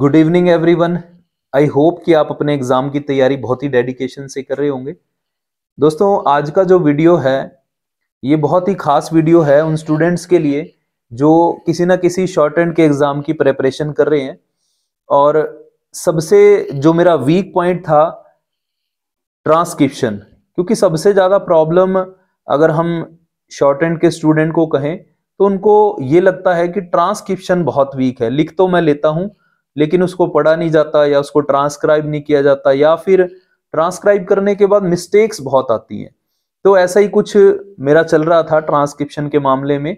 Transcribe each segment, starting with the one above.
good evening everyone I hope कि आप अपने एग्जाम की तैयारी बहुत ही डेडिकेशन से कर रहे होंगे दोस्तों आज का जो वीडियो है ये बहुत ही खास वीडियो है उन स्टूडेंट्स के लिए जो किसी ना किसी शॉर्ट एंड के एग्जाम की प्रेपरेशन कर रहे हैं और सबसे जो मेरा वीक पॉइंट था ट्रांसक्रिप्शन क्योंकि सबसे ज़्यादा प्रॉब्लम अगर हम शॉर्ट एंड के स्टूडेंट को कहें तो उनको ये लगता है कि ट्रांसक्रिप्शन बहुत वीक है लिख तो मैं लेता हूँ लेकिन उसको पढ़ा नहीं जाता या उसको ट्रांसक्राइब नहीं किया जाता या फिर ट्रांसक्राइब करने के बाद मिस्टेक्स बहुत आती हैं तो ऐसा ही कुछ मेरा चल रहा था ट्रांसक्रिप्शन के मामले में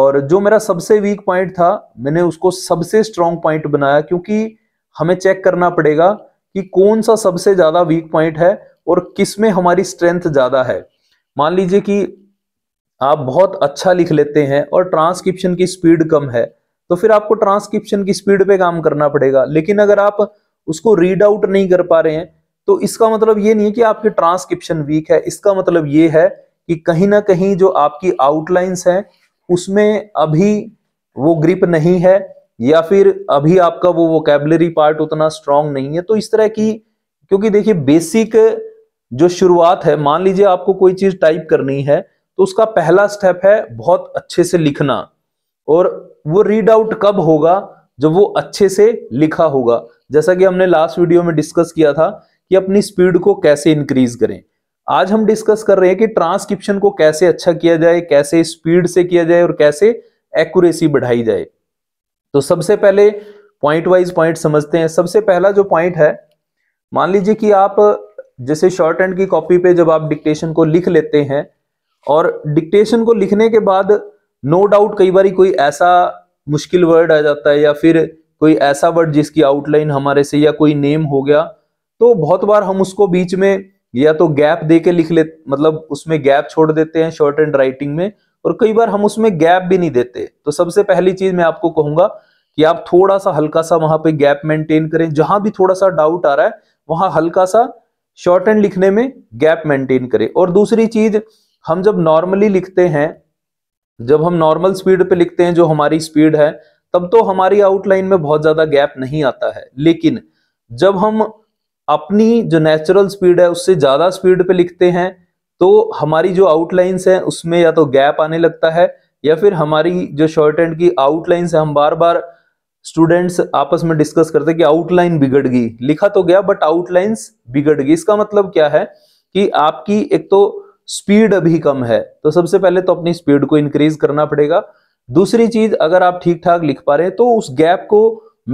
और जो मेरा सबसे वीक पॉइंट था मैंने उसको सबसे स्ट्रॉन्ग पॉइंट बनाया क्योंकि हमें चेक करना पड़ेगा कि कौन सा सबसे ज़्यादा वीक पॉइंट है और किस में हमारी स्ट्रेंथ ज़्यादा है मान लीजिए कि आप बहुत अच्छा लिख लेते हैं और ट्रांसक्रिप्शन की स्पीड कम है तो फिर आपको ट्रांसक्रिप्शन की स्पीड पे काम करना पड़ेगा लेकिन अगर आप उसको रीड आउट नहीं कर पा रहे हैं तो इसका मतलब ये नहीं है कि आपकी ट्रांसक्रिप्शन वीक है इसका मतलब ये है कि कहीं ना कहीं जो आपकी आउटलाइंस है उसमें अभी वो ग्रिप नहीं है या फिर अभी आपका वो वोकेबलरी पार्ट उतना स्ट्रांग नहीं है तो इस तरह की क्योंकि देखिए बेसिक जो शुरुआत है मान लीजिए आपको कोई चीज टाइप करनी है तो उसका पहला स्टेप है बहुत अच्छे से लिखना और वो रीड आउट कब होगा जब वो अच्छे से लिखा होगा जैसा कि हमने लास्ट वीडियो में डिस्कस किया था कि अपनी स्पीड को कैसे इंक्रीज करें आज हम डिस्कस कर रहे हैं कि ट्रांसक्रिप्शन को कैसे अच्छा किया जाए कैसे स्पीड से किया जाए और कैसे एक्यूरेसी बढ़ाई जाए तो सबसे पहले पॉइंट वाइज पॉइंट समझते हैं सबसे पहला जो पॉइंट है मान लीजिए कि आप जैसे शॉर्ट एंड की कॉपी पे जब आप डिक्टेशन को लिख लेते हैं और डिक्टेशन को लिखने के बाद नो डाउट कई बार कोई ऐसा मुश्किल वर्ड आ जाता है या फिर कोई ऐसा वर्ड जिसकी आउटलाइन हमारे से या कोई नेम हो गया तो बहुत बार हम उसको बीच में या तो गैप दे के लिख ले मतलब उसमें गैप छोड़ देते हैं शॉर्ट एंड राइटिंग में और कई बार हम उसमें गैप भी नहीं देते तो सबसे पहली चीज मैं आपको कहूंगा कि आप थोड़ा सा हल्का सा वहां पे गैप मेंटेन करें जहां भी थोड़ा सा डाउट आ रहा है वहां हल्का सा शॉर्ट एंड लिखने में गैप मेंटेन करें और दूसरी चीज हम जब नॉर्मली लिखते हैं जब हम नॉर्मल स्पीड पे लिखते हैं जो हमारी स्पीड है तब तो हमारी आउटलाइन में बहुत ज्यादा गैप नहीं आता है लेकिन जब हम अपनी जो नेचुरल स्पीड है उससे ज्यादा स्पीड पे लिखते हैं तो हमारी जो आउटलाइंस है उसमें या तो गैप आने लगता है या फिर हमारी जो शॉर्ट एंड की आउटलाइंस है हम बार बार स्टूडेंट्स आपस में डिस्कस करते हैं कि आउटलाइन बिगड़ गई लिखा तो गया बट आउटलाइंस बिगड़ गई इसका मतलब क्या है कि आपकी एक तो स्पीड अभी कम है तो सबसे पहले तो अपनी स्पीड को इंक्रीज करना पड़ेगा दूसरी चीज अगर आप ठीक ठाक लिख पा रहे हैं तो उस गैप को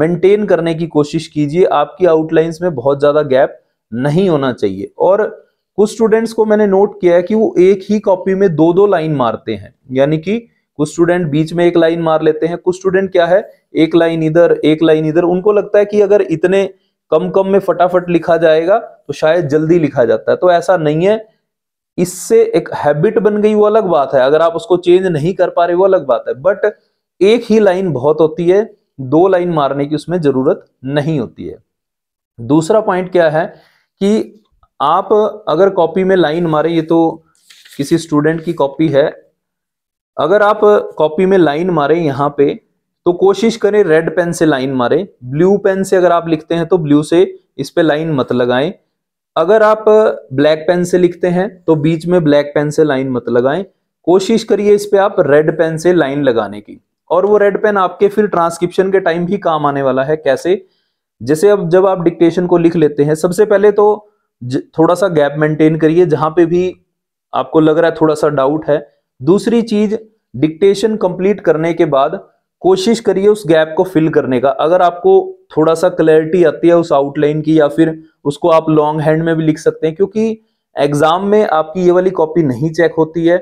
मेंटेन करने की कोशिश कीजिए आपकी आउटलाइंस में बहुत ज्यादा गैप नहीं होना चाहिए और कुछ स्टूडेंट्स को मैंने नोट किया है कि वो एक ही कॉपी में दो दो लाइन मारते हैं यानी कि कुछ स्टूडेंट बीच में एक लाइन मार लेते हैं कुछ स्टूडेंट क्या है एक लाइन इधर एक लाइन इधर उनको लगता है कि अगर इतने कम कम में फटाफट लिखा जाएगा तो शायद जल्दी लिखा जाता है तो ऐसा नहीं है इससे एक हैबिट बन गई वो अलग बात है अगर आप उसको चेंज नहीं कर पा रहे वो अलग बात है बट एक ही लाइन बहुत होती है दो लाइन मारने की उसमें जरूरत नहीं होती है दूसरा पॉइंट क्या है कि आप अगर कॉपी में लाइन मारे ये तो किसी स्टूडेंट की कॉपी है अगर आप कॉपी में लाइन मारे यहां पे तो कोशिश करें रेड पेन से लाइन मारे ब्लू पेन से अगर आप लिखते हैं तो ब्लू से इस पे लाइन मत लगाएं अगर आप ब्लैक पेन से लिखते हैं तो बीच में ब्लैक पेन से लाइन मत लगाएं कोशिश करिए इस पर आप रेड पेन से लाइन लगाने की और वो रेड पेन आपके फिर ट्रांसक्रिप्शन के टाइम भी काम आने वाला है कैसे जैसे अब जब आप डिक्टेशन को लिख लेते हैं सबसे पहले तो थोड़ा सा गैप मेंटेन करिए जहां पे भी आपको लग रहा है थोड़ा सा डाउट है दूसरी चीज डिक्टेशन कंप्लीट करने के बाद कोशिश करिए उस गैप को फिल करने का अगर आपको थोड़ा सा क्लैरिटी आती है उस आउटलाइन की या फिर उसको आप लॉन्ग हैंड में भी लिख सकते हैं क्योंकि एग्जाम में आपकी ये वाली कॉपी नहीं चेक होती है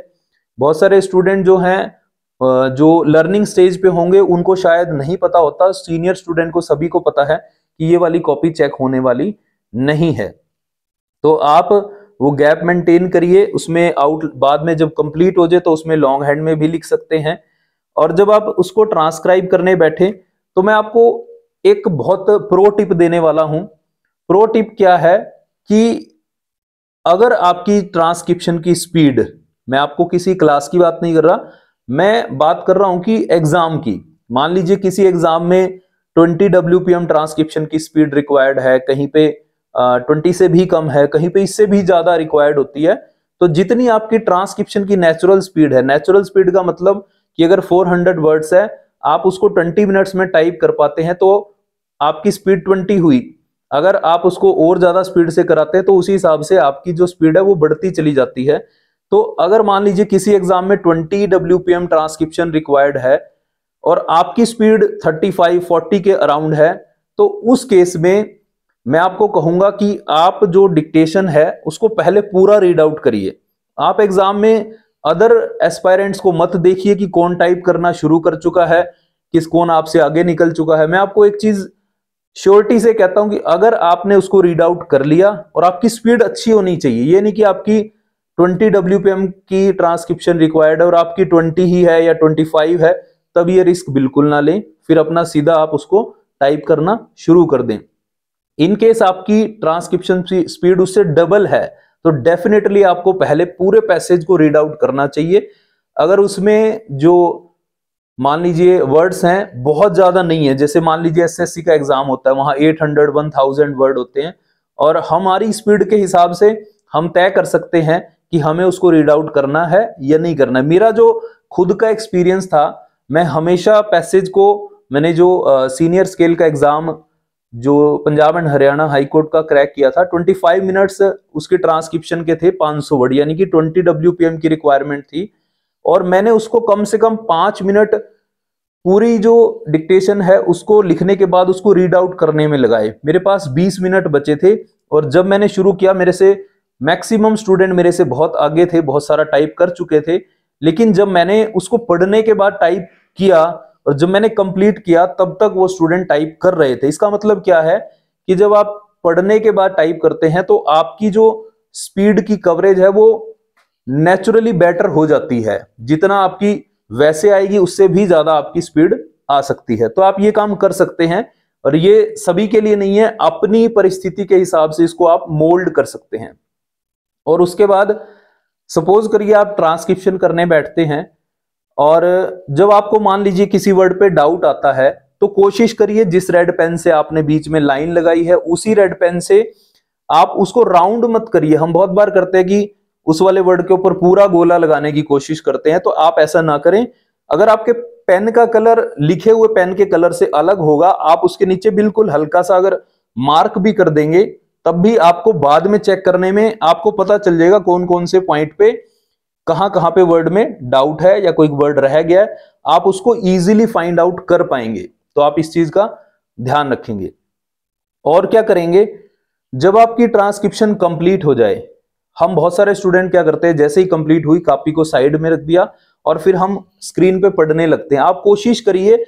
बहुत सारे स्टूडेंट जो हैं जो लर्निंग स्टेज पे होंगे उनको शायद नहीं पता होता सीनियर स्टूडेंट को सभी को पता है कि ये वाली कॉपी चेक होने वाली नहीं है तो आप वो गैप मेंटेन करिए उसमें आउट बाद में जब कंप्लीट हो जाए तो उसमें लॉन्ग हैंड में भी लिख सकते हैं और जब आप उसको ट्रांसक्राइब करने बैठे तो मैं आपको एक बहुत प्रो टिप देने वाला हूं प्रो टिप क्या है कि अगर आपकी ट्रांसक्रिप्शन की स्पीड मैं आपको किसी क्लास की बात नहीं कर रहा मैं बात कर रहा हूं कि एग्जाम की मान लीजिए किसी एग्जाम में 20 डब्ल्यू ट्रांसक्रिप्शन की स्पीड रिक्वायर्ड है कहीं पे ट्वेंटी से भी कम है कहीं पे इससे भी ज्यादा रिक्वायर्ड होती है तो जितनी आपकी ट्रांसक्रिप्शन की नेचुरल स्पीड है नेचुरल स्पीड का मतलब कि अगर 400 वर्ड्स है आप उसको 20 मिनट्स में टाइप कर पाते हैं तो आपकी स्पीड 20 हुई अगर आप उसको और ज़्यादा स्पीड से कराते हैं तो उसी हिसाब से आपकी जो स्पीड है वो बढ़ती चली जाती है तो अगर मान लीजिए किसी एग्जाम में ट्वेंटी डब्ल्यू ट्रांसक्रिप्शन रिक्वायर्ड है और आपकी स्पीड थर्टी फाइव के अराउंड है तो उस केस में मैं आपको कहूंगा कि आप जो डिक्टेशन है उसको पहले पूरा रीड आउट करिए आप एग्जाम में अदर एस्पायरेंट्स को मत देखिए कि कौन टाइप करना शुरू कर चुका है किस कौन आपसे आगे निकल चुका है मैं आपको एक चीज श्योरिटी से कहता हूं कि अगर आपने उसको रीड आउट कर लिया और आपकी स्पीड अच्छी होनी चाहिए ये नहीं कि आपकी 20 डब्ल्यू की ट्रांसक्रिप्शन रिक्वायर्ड है और आपकी 20 ही है या 25 है तब ये रिस्क बिल्कुल ना लें फिर अपना सीधा आप उसको टाइप करना शुरू कर दें इनकेस आपकी ट्रांसक्रिप्शन स्पीड उससे डबल है तो डेफिनेटली आपको पहले पूरे पैसेज को रीड आउट करना चाहिए अगर उसमें जो मान लीजिए वर्ड्स हैं बहुत ज्यादा नहीं है जैसे मान लीजिए एसएससी का एग्जाम होता है वहां 800 1000 वर्ड होते हैं और हमारी स्पीड के हिसाब से हम तय कर सकते हैं कि हमें उसको रीड आउट करना है या नहीं करना है मेरा जो खुद का एक्सपीरियंस था मैं हमेशा पैसेज को मैंने जो सीनियर स्केल का एग्जाम जो पंजाब एंड हरियाणा हाईकोर्ट का क्रैक किया था 25 मिनट्स उसके ट्रांसक्रिप्शन के थे 500 वर्ड यानी कि 20 डब्ल्यू की रिक्वायरमेंट थी और मैंने उसको कम से कम पांच मिनट पूरी जो डिक्टेशन है उसको लिखने के बाद उसको रीड आउट करने में लगाए मेरे पास 20 मिनट बचे थे और जब मैंने शुरू किया मेरे से मैक्सिमम स्टूडेंट मेरे से बहुत आगे थे बहुत सारा टाइप कर चुके थे लेकिन जब मैंने उसको पढ़ने के बाद टाइप किया और जब मैंने कंप्लीट किया तब तक वो स्टूडेंट टाइप कर रहे थे इसका मतलब क्या है कि जब आप पढ़ने के बाद टाइप करते हैं तो आपकी जो स्पीड की कवरेज है वो नेचुरली बेटर हो जाती है जितना आपकी वैसे आएगी उससे भी ज्यादा आपकी स्पीड आ सकती है तो आप ये काम कर सकते हैं और ये सभी के लिए नहीं है अपनी परिस्थिति के हिसाब से इसको आप मोल्ड कर सकते हैं और उसके बाद सपोज करिए आप ट्रांसक्रिप्शन करने बैठते हैं और जब आपको मान लीजिए किसी वर्ड पे डाउट आता है तो कोशिश करिए जिस रेड पेन से आपने बीच में लाइन लगाई है उसी रेड पेन से आप उसको राउंड मत करिए हम बहुत बार करते हैं कि उस वाले वर्ड के ऊपर पूरा गोला लगाने की कोशिश करते हैं तो आप ऐसा ना करें अगर आपके पेन का कलर लिखे हुए पेन के कलर से अलग होगा आप उसके नीचे बिल्कुल हल्का सा अगर मार्क भी कर देंगे तब भी आपको बाद में चेक करने में आपको पता चल जाएगा कौन कौन से पॉइंट पे कहां कहां पे वर्ड में डाउट है या कोई वर्ड रह गया है आप उसको इजीली फाइंड आउट कर पाएंगे तो आप इस चीज का ध्यान रखेंगे और क्या करेंगे जब आपकी ट्रांसक्रिप्शन कंप्लीट हो जाए हम बहुत सारे स्टूडेंट क्या करते हैं जैसे ही कंप्लीट हुई कॉपी को साइड में रख दिया और फिर हम स्क्रीन पे पढ़ने लगते हैं आप कोशिश करिए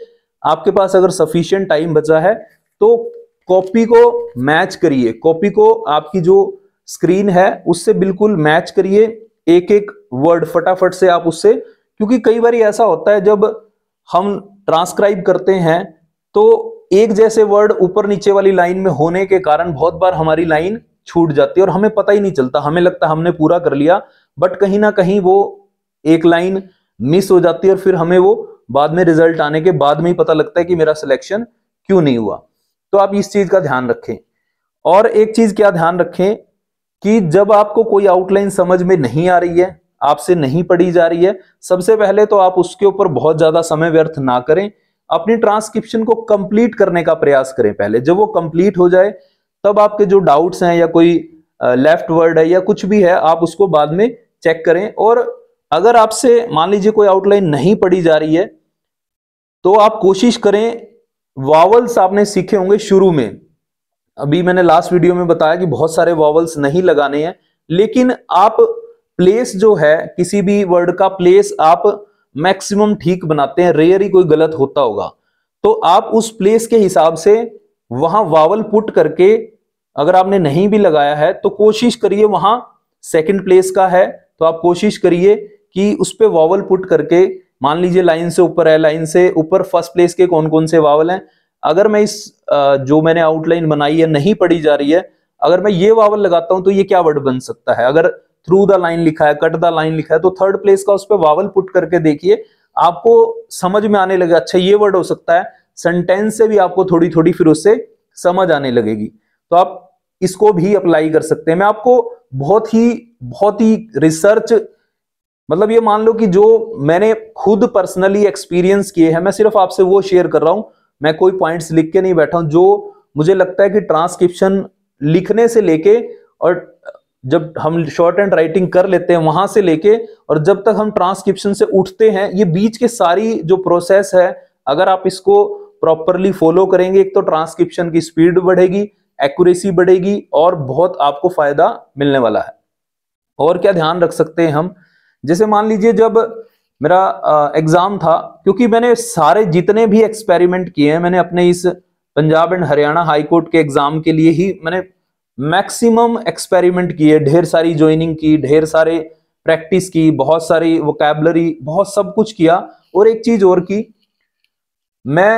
आपके पास अगर सफिशियंट टाइम बचा है तो कॉपी को मैच करिए कॉपी को आपकी जो स्क्रीन है उससे बिल्कुल मैच करिए एक एक वर्ड फटाफट से आप उससे क्योंकि कई बार ऐसा होता है जब हम ट्रांसक्राइब करते हैं तो एक जैसे वर्ड ऊपर नीचे वाली लाइन में होने के कारण बहुत बार हमारी लाइन छूट जाती है और हमें पता ही नहीं चलता हमें लगता हमने पूरा कर लिया बट कहीं ना कहीं वो एक लाइन मिस हो जाती है और फिर हमें वो बाद में रिजल्ट आने के बाद में ही पता लगता है कि मेरा सिलेक्शन क्यों नहीं हुआ तो आप इस चीज का ध्यान रखें और एक चीज क्या ध्यान रखें कि जब आपको कोई आउटलाइन समझ में नहीं आ रही है आपसे नहीं पढ़ी जा रही है सबसे पहले तो आप उसके ऊपर बहुत ज्यादा समय व्यर्थ ना करें अपनी ट्रांसक्रिप्शन को कंप्लीट करने का प्रयास करें पहले जब वो कंप्लीट हो जाए तब आपके जो डाउट्स हैं या कोई लेफ्ट वर्ड है या कुछ भी है आप उसको बाद में चेक करें और अगर आपसे मान लीजिए कोई आउटलाइन नहीं पढ़ी जा रही है तो आप कोशिश करें वावल्स आपने सीखे होंगे शुरू में अभी मैंने लास्ट वीडियो में बताया कि बहुत सारे वॉवल्स नहीं लगाने हैं लेकिन आप प्लेस जो है किसी भी वर्ड का प्लेस आप मैक्सिमम ठीक बनाते हैं रेयर ही कोई गलत होता होगा तो आप उस प्लेस के हिसाब से वहां वावल पुट करके अगर आपने नहीं भी लगाया है तो कोशिश करिए वहां सेकंड प्लेस का है तो आप कोशिश करिए कि उस पर वावल पुट करके मान लीजिए लाइन से ऊपर है लाइन से ऊपर फर्स्ट प्लेस के कौन कौन से वावल हैं अगर मैं इस जो मैंने आउटलाइन बनाई है नहीं पढ़ी जा रही है अगर मैं ये वावल लगाता हूं तो ये क्या वर्ड बन सकता है अगर थ्रू द लाइन लिखा है कट द लाइन लिखा है तो थर्ड प्लेस का उस पर वावल पुट करके देखिए आपको समझ में आने लगे अच्छा ये वर्ड हो सकता है सेंटेंस से भी आपको थोड़ी थोड़ी फिर उससे समझ आने लगेगी तो आप इसको भी अप्लाई कर सकते हैं मैं आपको बहुत ही बहुत ही रिसर्च मतलब ये मान लो कि जो मैंने खुद पर्सनली एक्सपीरियंस किए हैं मैं सिर्फ आपसे वो शेयर कर रहा हूं मैं कोई पॉइंट्स लिख के नहीं बैठा हूं जो मुझे लगता है कि ट्रांसक्रिप्शन लिखने से लेके और जब हम शॉर्ट एंड राइटिंग कर लेते हैं वहां से लेके और जब तक हम ट्रांसक्रिप्शन से उठते हैं ये बीच के सारी जो प्रोसेस है अगर आप इसको प्रॉपरली फॉलो करेंगे एक तो ट्रांसक्रिप्शन की स्पीड बढ़ेगी एक्यूरेसी बढ़ेगी और बहुत आपको फायदा मिलने वाला है और क्या ध्यान रख सकते हैं हम जैसे मान लीजिए जब मेरा एग्ज़ाम था क्योंकि मैंने सारे जितने भी एक्सपेरिमेंट किए हैं मैंने अपने इस Punjab and Haryana high court के एग्ज़ाम के लिए ही मैंने मैक्सिमम एक्सपेरिमेंट किए ढेर सारी ज्वाइनिंग की ढेर सारे प्रैक्टिस की बहुत सारी वोकेबलरी बहुत सब कुछ किया और एक चीज़ और की मैं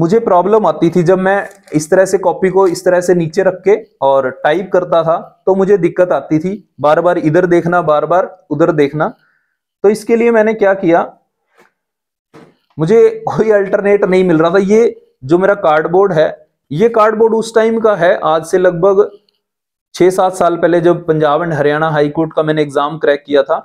मुझे प्रॉब्लम आती थी जब मैं इस तरह से कॉपी को इस तरह से नीचे रख के और टाइप करता था तो मुझे दिक्कत आती थी बार बार इधर देखना बार बार उधर देखना तो इसके लिए मैंने क्या किया मुझे कोई अल्टरनेट नहीं मिल रहा था ये जो मेरा कार्डबोर्ड है ये कार्डबोर्ड उस टाइम का है आज से लगभग छह सात साल पहले जब पंजाब एंड हरियाणा हाईकोर्ट का मैंने एग्जाम क्रैक किया था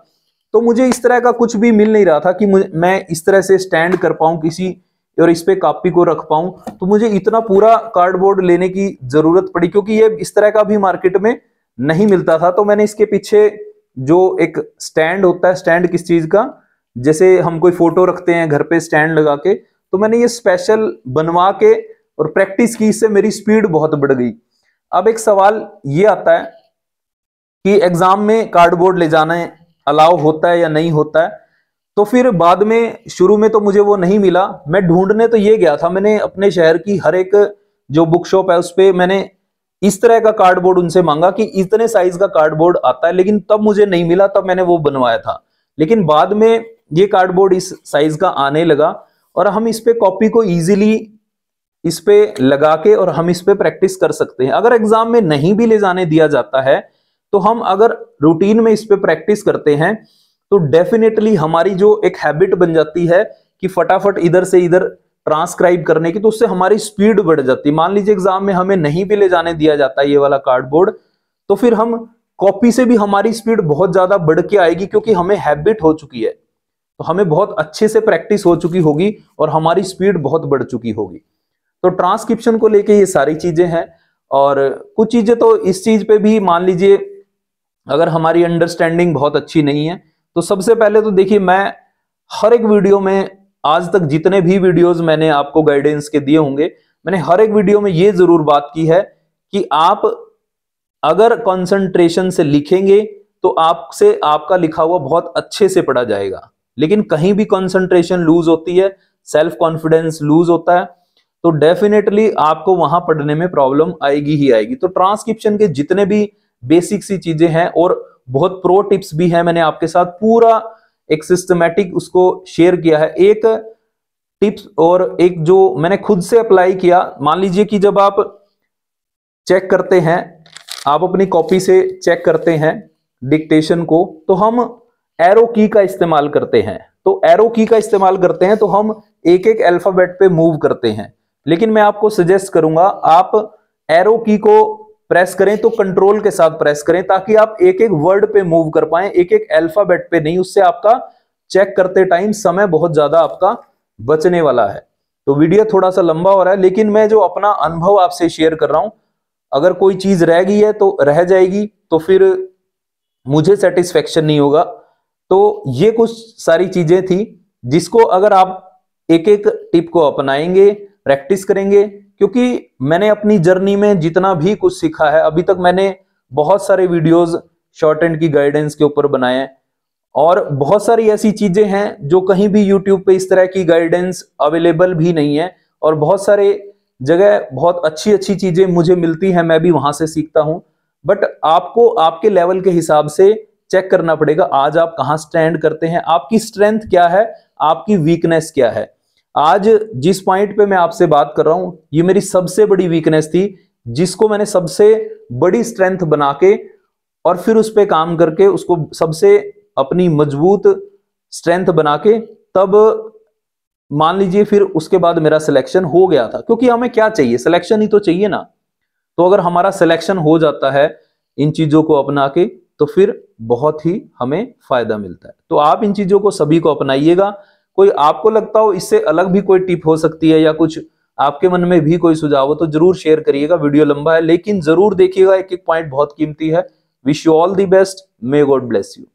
तो मुझे इस तरह का कुछ भी मिल नहीं रहा था कि मैं इस तरह से स्टैंड कर पाऊं किसी और इस पे कापी को रख पाऊं तो मुझे इतना पूरा कार्डबोर्ड लेने की जरूरत पड़ी क्योंकि ये इस तरह का भी मार्केट में नहीं मिलता था तो मैंने इसके पीछे जो एक स्टैंड होता है स्टैंड किस चीज का जैसे हम कोई फोटो रखते हैं घर पे स्टैंड लगा के तो मैंने ये स्पेशल बनवा के और प्रैक्टिस की इससे मेरी स्पीड बहुत बढ़ गई अब एक सवाल ये आता है कि एग्जाम में कार्डबोर्ड ले जाना अलाउ होता है या नहीं होता है तो फिर बाद में शुरू में तो मुझे वो नहीं मिला मैं ढूंढने तो ये गया था मैंने अपने शहर की हर एक जो बुक शॉप है उस पर मैंने इस तरह का कार्डबोर्ड उनसे मांगा कि इतने साइज का कार्डबोर्ड आता है लेकिन तब मुझे नहीं मिला तब मैंने वो बनवाया था लेकिन बाद में ये कार्डबोर्ड इस साइज का आने लगा और हम इस पे कॉपी को इजीली इस पे लगा के और हम इस पे प्रैक्टिस कर सकते हैं अगर एग्जाम में नहीं भी ले जाने दिया जाता है तो हम अगर रूटीन में इस पे प्रैक्टिस करते हैं तो डेफिनेटली हमारी जो एक हैबिट बन जाती है कि फटाफट इधर से इधर ट्रांसक्राइब करने की तो उससे हमारी स्पीड बढ़ जाती है मान लीजिए एग्जाम में हमें नहीं भी ले जाने दिया जाता ये वाला कार्डबोर्ड तो फिर हम कॉपी से भी हमारी स्पीड बहुत ज्यादा बढ़ के आएगी क्योंकि हमें हैबिट हो चुकी है तो हमें बहुत अच्छे से प्रैक्टिस हो चुकी होगी और हमारी स्पीड बहुत बढ़ चुकी होगी तो ट्रांसक्रिप्शन को लेके ये सारी चीजें हैं और कुछ चीजें तो इस चीज पे भी मान लीजिए अगर हमारी अंडरस्टैंडिंग बहुत अच्छी नहीं है तो सबसे पहले तो देखिए मैं हर एक वीडियो में आज तक जितने भी वीडियोस मैंने आपको गाइडेंस के दिए होंगे मैंने हर एक वीडियो में ये जरूर बात की है कि आप अगर कंसंट्रेशन से लिखेंगे तो आपसे आपका लिखा हुआ बहुत अच्छे से पढ़ा जाएगा लेकिन कहीं भी कंसंट्रेशन लूज होती है सेल्फ कॉन्फिडेंस लूज होता है तो डेफिनेटली आपको वहां पढ़ने में प्रॉब्लम आएगी ही आएगी तो ट्रांसक्रिप्शन के जितने भी बेसिक सी चीजें हैं और बहुत प्रो टिप्स भी हैं मैंने आपके साथ पूरा एक सिस्टमेटिक उसको शेयर किया है एक टिप्स और एक जो मैंने खुद से अप्लाई किया मान लीजिए कि जब आप चेक करते हैं आप अपनी कॉपी से चेक करते हैं डिक्टेशन को तो हम एरो की का इस्तेमाल करते हैं तो एरो की का इस्तेमाल करते हैं तो हम एक एक अल्फाबेट पे मूव करते हैं लेकिन मैं आपको सजेस्ट करूंगा आप एरो की को प्रेस करें तो कंट्रोल के साथ प्रेस करें ताकि आप एक एक वर्ड पे मूव कर पाए एक एक अल्फाबेट पे नहीं उससे आपका चेक करते टाइम समय बहुत ज्यादा आपका बचने वाला है तो वीडियो थोड़ा सा लंबा हो रहा है लेकिन मैं जो अपना अनुभव आपसे शेयर कर रहा हूं अगर कोई चीज रह गई है तो रह जाएगी तो फिर मुझे सेटिस्फेक्शन नहीं होगा तो ये कुछ सारी चीजें थी जिसको अगर आप एक एक टिप को अपनाएंगे प्रैक्टिस करेंगे क्योंकि मैंने अपनी जर्नी में जितना भी कुछ सीखा है अभी तक मैंने बहुत सारे वीडियोस शॉर्ट एंड की गाइडेंस के ऊपर बनाए हैं और बहुत सारी ऐसी चीजें हैं जो कहीं भी यूट्यूब पे इस तरह की गाइडेंस अवेलेबल भी नहीं है और बहुत सारे जगह बहुत अच्छी अच्छी चीजें मुझे मिलती हैं मैं भी वहां से सीखता हूं बट आपको आपके लेवल के हिसाब से चेक करना पड़ेगा आज आप कहाँ स्टैंड करते हैं आपकी स्ट्रेंथ क्या है आपकी वीकनेस क्या है आज जिस पॉइंट पे मैं आपसे बात कर रहा हूं ये मेरी सबसे बड़ी वीकनेस थी जिसको मैंने सबसे बड़ी स्ट्रेंथ बना के और फिर उस पर काम करके उसको सबसे अपनी मजबूत स्ट्रेंथ बना के तब मान लीजिए फिर उसके बाद मेरा सिलेक्शन हो गया था क्योंकि हमें क्या चाहिए सिलेक्शन ही तो चाहिए ना तो अगर हमारा सिलेक्शन हो जाता है इन चीजों को अपना के तो फिर बहुत ही हमें फायदा मिलता है तो आप इन चीजों को सभी को अपनाइएगा कोई आपको लगता हो इससे अलग भी कोई टिप हो सकती है या कुछ आपके मन में भी कोई सुझाव हो तो जरूर शेयर करिएगा वीडियो लंबा है लेकिन जरूर देखिएगा एक एक पॉइंट बहुत कीमती है wish you all the best may God bless you